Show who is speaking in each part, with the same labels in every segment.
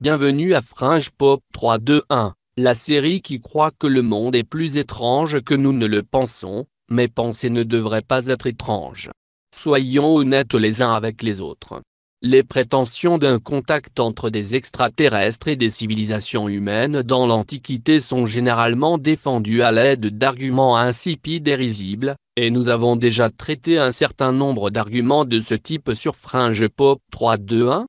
Speaker 1: Bienvenue à Fringe Pop 321, la série qui croit que le monde est plus étrange que nous ne le pensons, mais penser ne devrait pas être étrange. Soyons honnêtes les uns avec les autres les prétentions d'un contact entre des extraterrestres et des civilisations humaines dans l'Antiquité sont généralement défendues à l'aide d'arguments insipides et risibles, et nous avons déjà traité un certain nombre d'arguments de ce type sur Fringe Pop 321.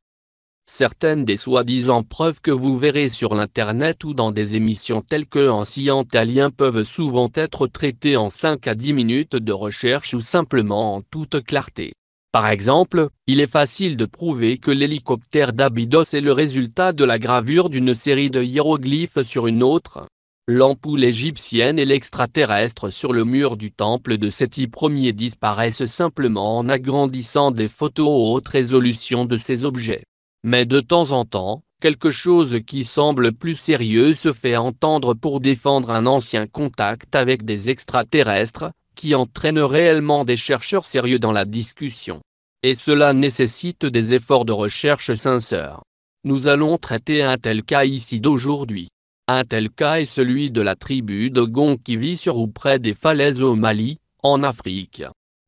Speaker 1: Certaines des soi-disant preuves que vous verrez sur l'Internet ou dans des émissions telles que En Alien peuvent souvent être traitées en 5 à 10 minutes de recherche ou simplement en toute clarté. Par exemple, il est facile de prouver que l'hélicoptère d'Abydos est le résultat de la gravure d'une série de hiéroglyphes sur une autre. L'ampoule égyptienne et l'extraterrestre sur le mur du temple de Seti Ier disparaissent simplement en agrandissant des photos haute résolution de ces objets. Mais de temps en temps, quelque chose qui semble plus sérieux se fait entendre pour défendre un ancien contact avec des extraterrestres, qui entraîne réellement des chercheurs sérieux dans la discussion et cela nécessite des efforts de recherche sincères. Nous allons traiter un tel cas ici d'aujourd'hui. Un tel cas est celui de la tribu Dogon qui vit sur ou près des falaises au Mali, en Afrique.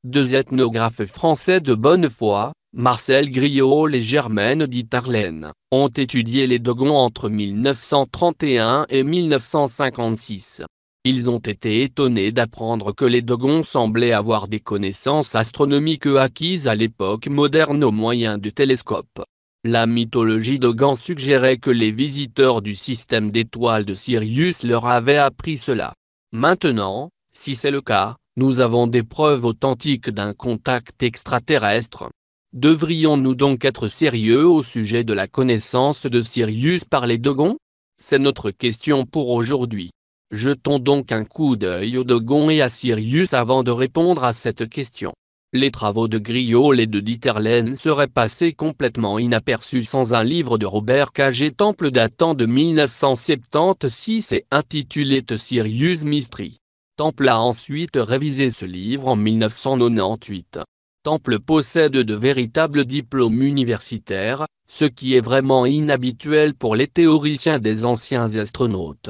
Speaker 1: Deux ethnographes français de bonne foi, Marcel Griot et Germaine d'Itarlène, ont étudié les Dogons entre 1931 et 1956. Ils ont été étonnés d'apprendre que les Dogons semblaient avoir des connaissances astronomiques acquises à l'époque moderne au moyen du télescope. La mythologie Dogon suggérait que les visiteurs du système d'étoiles de Sirius leur avaient appris cela. Maintenant, si c'est le cas, nous avons des preuves authentiques d'un contact extraterrestre. Devrions-nous donc être sérieux au sujet de la connaissance de Sirius par les Dogons C'est notre question pour aujourd'hui. Jetons donc un coup d'œil au Dogon et à Sirius avant de répondre à cette question. Les travaux de Griol et de Dieterlen seraient passés complètement inaperçus sans un livre de Robert Cagé Temple datant de 1976 et intitulé The Sirius Mystery. Temple a ensuite révisé ce livre en 1998. Temple possède de véritables diplômes universitaires, ce qui est vraiment inhabituel pour les théoriciens des anciens astronautes.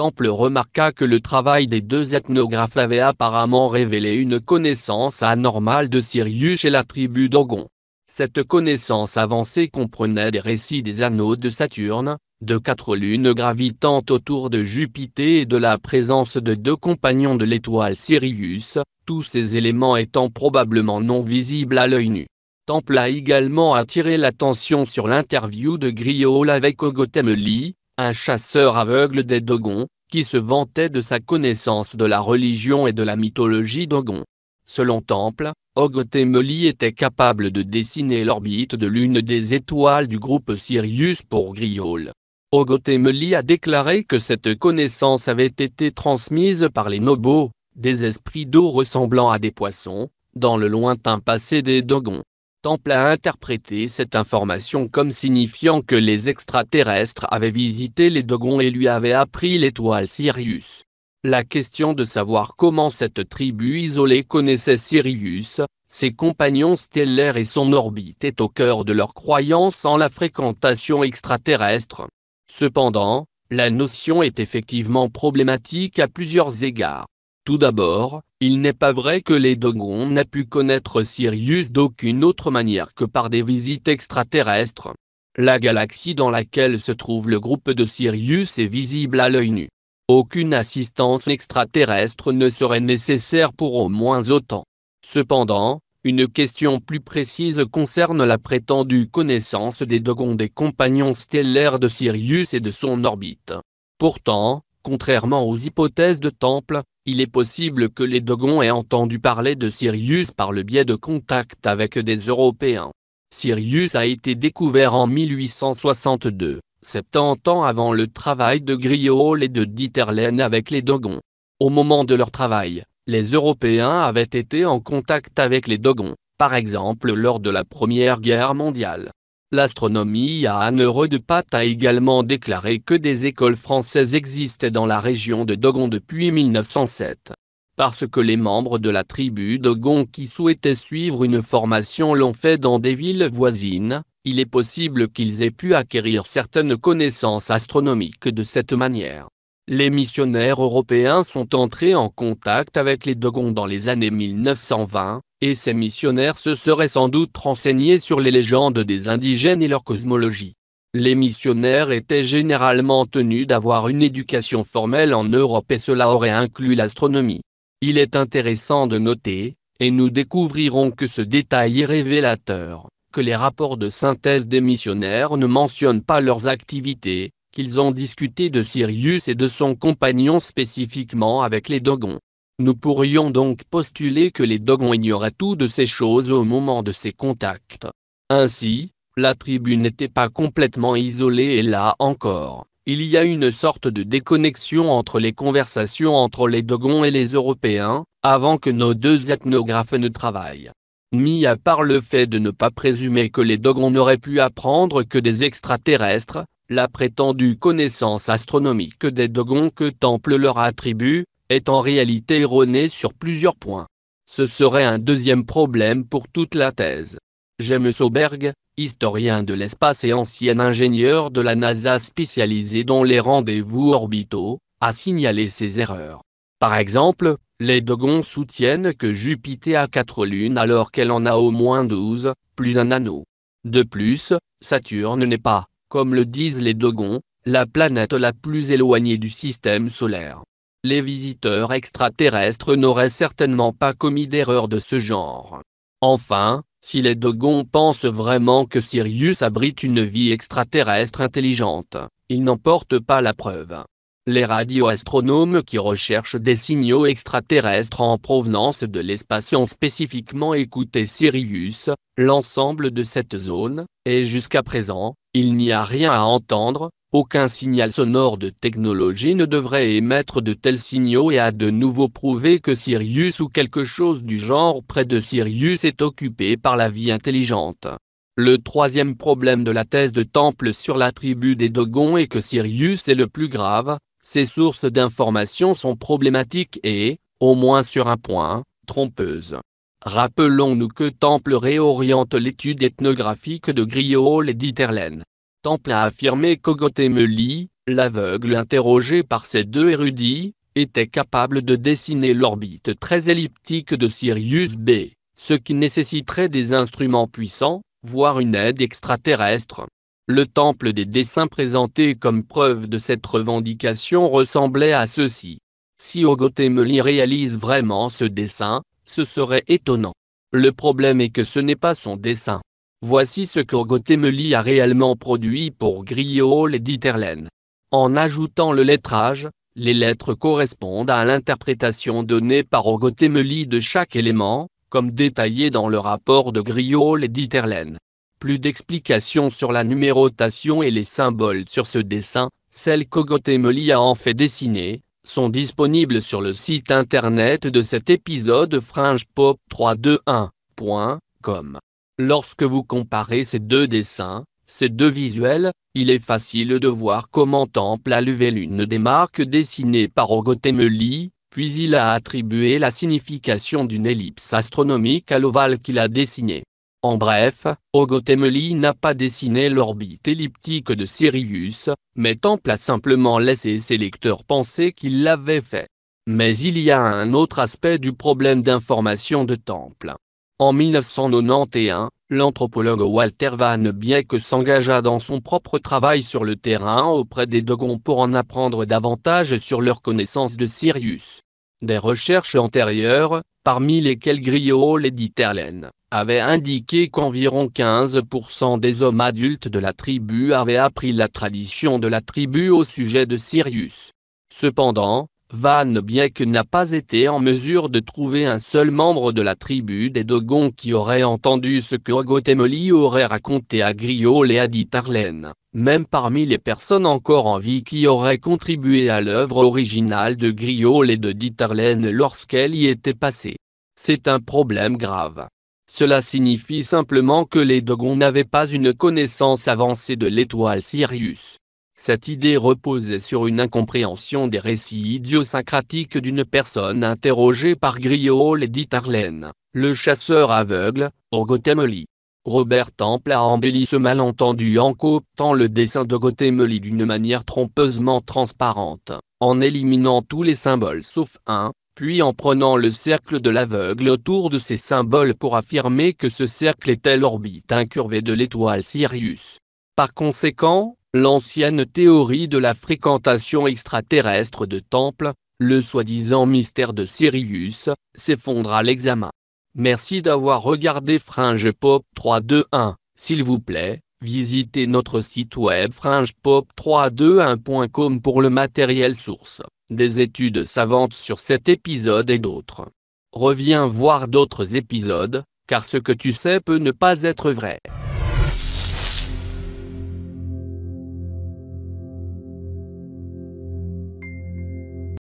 Speaker 1: Temple remarqua que le travail des deux ethnographes avait apparemment révélé une connaissance anormale de Sirius chez la tribu d'Ogon. Cette connaissance avancée comprenait des récits des anneaux de Saturne, de quatre lunes gravitant autour de Jupiter et de la présence de deux compagnons de l'étoile Sirius, tous ces éléments étant probablement non visibles à l'œil nu. Temple a également attiré l'attention sur l'interview de Griol avec Ogotemli, un chasseur aveugle des Dogons, qui se vantait de sa connaissance de la religion et de la mythologie Dogon. Selon Temple, Ogotemeli était capable de dessiner l'orbite de l'une des étoiles du groupe Sirius pour Griol. Ogotemeli a déclaré que cette connaissance avait été transmise par les Nobos, des esprits d'eau ressemblant à des poissons, dans le lointain passé des Dogons. Temple a interprété cette information comme signifiant que les extraterrestres avaient visité les Dogons et lui avaient appris l'étoile Sirius. La question de savoir comment cette tribu isolée connaissait Sirius, ses compagnons stellaires et son orbite est au cœur de leur croyance en la fréquentation extraterrestre. Cependant, la notion est effectivement problématique à plusieurs égards. Tout d'abord, il n'est pas vrai que les Dogons n'aient pu connaître Sirius d'aucune autre manière que par des visites extraterrestres. La galaxie dans laquelle se trouve le groupe de Sirius est visible à l'œil nu. Aucune assistance extraterrestre ne serait nécessaire pour au moins autant. Cependant, une question plus précise concerne la prétendue connaissance des Dogons des compagnons stellaires de Sirius et de son orbite. Pourtant, Contrairement aux hypothèses de Temple, il est possible que les Dogons aient entendu parler de Sirius par le biais de contacts avec des Européens. Sirius a été découvert en 1862, 70 ans avant le travail de Griol et de Dieterlen avec les Dogons. Au moment de leur travail, les Européens avaient été en contact avec les Dogons, par exemple lors de la Première Guerre mondiale. L'astronomie à anne de pâte a également déclaré que des écoles françaises existaient dans la région de Dogon depuis 1907. Parce que les membres de la tribu Dogon qui souhaitaient suivre une formation l'ont fait dans des villes voisines, il est possible qu'ils aient pu acquérir certaines connaissances astronomiques de cette manière. Les missionnaires européens sont entrés en contact avec les Dogons dans les années 1920, et ces missionnaires se seraient sans doute renseignés sur les légendes des indigènes et leur cosmologie. Les missionnaires étaient généralement tenus d'avoir une éducation formelle en Europe et cela aurait inclus l'astronomie. Il est intéressant de noter, et nous découvrirons que ce détail est révélateur, que les rapports de synthèse des missionnaires ne mentionnent pas leurs activités, qu'ils ont discuté de Sirius et de son compagnon spécifiquement avec les Dogons. Nous pourrions donc postuler que les dogons ignoraient tout de ces choses au moment de ces contacts. Ainsi, la tribu n'était pas complètement isolée et là encore, il y a une sorte de déconnexion entre les conversations entre les dogons et les Européens, avant que nos deux ethnographes ne travaillent. Mis à part le fait de ne pas présumer que les dogons n'auraient pu apprendre que des extraterrestres, la prétendue connaissance astronomique des dogons que Temple leur attribue, est en réalité erronée sur plusieurs points. Ce serait un deuxième problème pour toute la thèse. James Soberg, historien de l'espace et ancien ingénieur de la NASA spécialisé dans les rendez-vous orbitaux, a signalé ces erreurs. Par exemple, les Dogons soutiennent que Jupiter a quatre lunes alors qu'elle en a au moins 12, plus un anneau. De plus, Saturne n'est pas, comme le disent les Dogons, la planète la plus éloignée du système solaire les visiteurs extraterrestres n'auraient certainement pas commis d'erreur de ce genre. Enfin, si les Dogons pensent vraiment que Sirius abrite une vie extraterrestre intelligente, ils n'en portent pas la preuve. Les radioastronomes qui recherchent des signaux extraterrestres en provenance de l'espace ont spécifiquement écouté Sirius, l'ensemble de cette zone, et jusqu'à présent, il n'y a rien à entendre, aucun signal sonore de technologie ne devrait émettre de tels signaux et a de nouveau prouvé que Sirius ou quelque chose du genre près de Sirius est occupé par la vie intelligente. Le troisième problème de la thèse de Temple sur la tribu des Dogons est que Sirius est le plus grave, ses sources d'informations sont problématiques et, au moins sur un point, trompeuses. Rappelons-nous que Temple réoriente l'étude ethnographique de Griol et d'Iterlen. Temple a affirmé qu'Ogotemeli, l'aveugle interrogé par ces deux érudits, était capable de dessiner l'orbite très elliptique de Sirius B, ce qui nécessiterait des instruments puissants, voire une aide extraterrestre. Le temple des dessins présentés comme preuve de cette revendication ressemblait à ceci. Si Ogotemeli réalise vraiment ce dessin, ce serait étonnant. Le problème est que ce n'est pas son dessin. Voici ce que a réellement produit pour Griol et Dieterlen. En ajoutant le lettrage, les lettres correspondent à l'interprétation donnée par Ogotemeli de chaque élément, comme détaillé dans le rapport de Griol et Dieterlen. Plus d'explications sur la numérotation et les symboles sur ce dessin, celles qu'Ogotemeli a en fait dessiner, sont disponibles sur le site internet de cet épisode fringepop321.com. Lorsque vous comparez ces deux dessins, ces deux visuels, il est facile de voir comment Temple a levé l'une des marques dessinées par Ogotemeli, puis il a attribué la signification d'une ellipse astronomique à l'ovale qu'il a dessiné. En bref, Ogotemeli n'a pas dessiné l'orbite elliptique de Sirius, mais Temple a simplement laissé ses lecteurs penser qu'il l'avait fait. Mais il y a un autre aspect du problème d'information de Temple. En 1991, l'anthropologue Walter Van Bieck s'engagea dans son propre travail sur le terrain auprès des Dogons pour en apprendre davantage sur leur connaissance de Sirius. Des recherches antérieures, parmi lesquelles Griot et Dieterlen, avaient indiqué qu'environ 15% des hommes adultes de la tribu avaient appris la tradition de la tribu au sujet de Sirius. Cependant, Van Bienk n'a pas été en mesure de trouver un seul membre de la tribu des Dogons qui aurait entendu ce que Gotemoli aurait raconté à Griol et à Ditarlène, même parmi les personnes encore en vie qui auraient contribué à l'œuvre originale de Griol et de Ditarlène lorsqu'elle y était passée. C'est un problème grave. Cela signifie simplement que les Dogons n'avaient pas une connaissance avancée de l'étoile Sirius. Cette idée reposait sur une incompréhension des récits idiosyncratiques d'une personne interrogée par Griol et dit Arlène, le chasseur aveugle, au Robert Temple a embelli ce malentendu en cooptant le dessin de Gotemoli d'une manière trompeusement transparente, en éliminant tous les symboles sauf un, puis en prenant le cercle de l'aveugle autour de ces symboles pour affirmer que ce cercle était l'orbite incurvée de l'étoile Sirius. Par conséquent, l'ancienne théorie de la fréquentation extraterrestre de temples, le soi-disant mystère de Sirius, s'effondre à l'examen. Merci d'avoir regardé Fringe Pop 321. S'il vous plaît, visitez notre site web fringepop321.com pour le matériel source, des études savantes sur cet épisode et d'autres. Reviens voir d'autres épisodes, car ce que tu sais peut ne pas être vrai.